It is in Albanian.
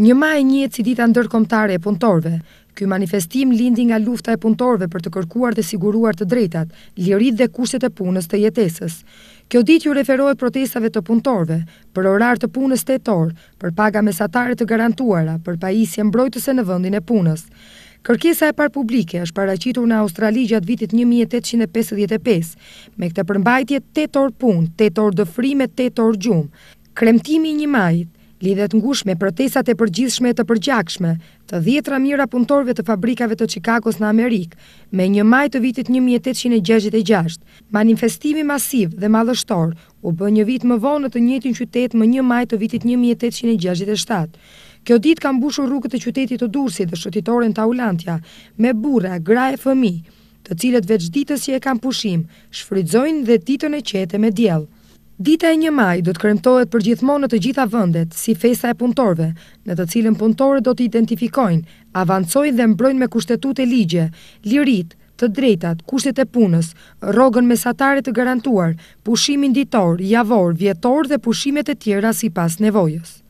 Një ma e një si dita ndërkomtare e punëtorve. Ky manifestim lindi nga lufta e punëtorve për të kërkuar dhe siguruar të drejtat, lirit dhe kushtet e punës të jetesës. Kjo dit ju referohet protestave të punëtorve, për orar të punës të etor, për paga mesatare të garantuara, për pajisje mbrojtëse në vëndin e punës. Kërkesa e par publike është paracitur në Australi gjatë vitit 1855, me këtë përmbajtje 8 orë punë, 8 orë dëfrime, 8 orë gjumë. Kremtimi një majtë, lidhet ngush me protestat e përgjithshme e të përgjakshme të dhjetra mira punëtorve të fabrikave të Chicagos në Amerikë me një maj të vitit 1866. Manifestimi masiv dhe madhështor u bë një vit më vonë në të njëtin qytet më një maj të vitit 1867. Kjo dit kam bushur rrugët e qytetit të dursit dhe shëtitorin Taulantja, me bura, gra e fëmi, të cilët veç ditës që e kam pushim, shfridzojnë dhe ditën e qete me djelë. Dita e një maj do të kremtohet për gjithmonë në të gjitha vëndet si festa e punëtorve, në të cilën punëtore do të identifikojnë, avancojnë dhe mbrojnë me kushtetut e ligje, lirit, të drejtat, kushtet e punës, rogën mesatare të garantuar, pushimin ditor, javor, vjetor dhe pushimet e tjera si pas nevojës.